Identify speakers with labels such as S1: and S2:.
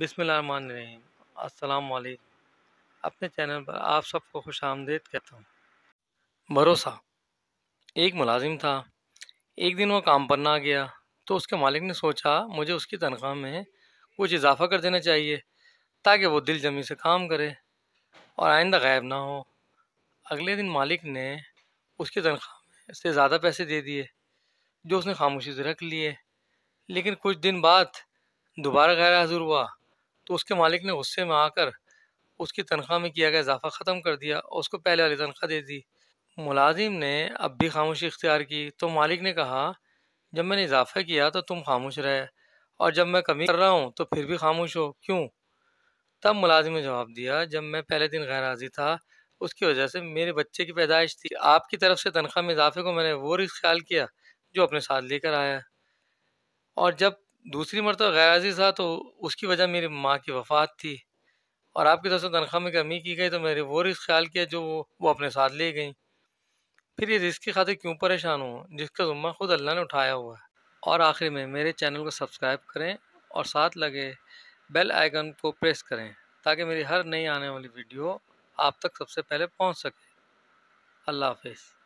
S1: बिसमीम अस्सलाम वालेकुम अपने चैनल पर आप सबको खुश आमदेद कहता हूँ भरोसा एक मुलाजिम था एक दिन वो काम पर ना गया तो उसके मालिक ने सोचा मुझे उसकी तनख्वाह में कुछ इजाफा कर देना चाहिए ताकि वो दिल जमी से काम करे और आइंदा गायब ना हो अगले दिन मालिक ने उसकी तनख्वाह से ज़्यादा पैसे दे दिए जो उसने खामोशी से रख लिए लेकिन कुछ दिन बाद दोबारा गैर हाजिर हुआ तो उसके मालिक ने गुस्से में आकर उसकी तनख्वाह में किया गया इजाफा ख़त्म कर दिया और उसको पहले वाली तनख्वाह दे दी मुलाजिम ने अब भी खामोशी इख्तियार की तो मालिक ने कहा जब मैंने इजाफा किया तो तुम खामोश रहे और जब मैं कमी कर रहा हूँ तो फिर भी खामोश हो क्यों तब मुलाजिम ने जवाब दिया जब मैं पहले दिन गैर हाजिर था उसकी वजह से मेरे बच्चे की पैदाइश थी आपकी तरफ से तनख्वाह में इजाफे को मैंने वो रिस्क ख्याल किया जो अपने साथ लेकर आया और जब दूसरी मरतब गैराजी था तो उसकी वजह मेरी माँ की वफ़ात थी और आपकी तरफ से तनख्वाह में कमी की गई तो मेरे वो रिस्क ख्याल किया जो वो वो अपने साथ ले गई फिर ये रिस्क की खातिर क्यों परेशान हूँ जिसका ज़ुम्मा ख़ुद अल्लाह ने उठाया हुआ है और आखिर में मेरे चैनल को सब्सक्राइब करें और साथ लगे बेल आइकन को प्रेस करें ताकि मेरी हर नई आने वाली वीडियो आप तक सबसे पहले पहुँच सके अल्लाह हाफिज़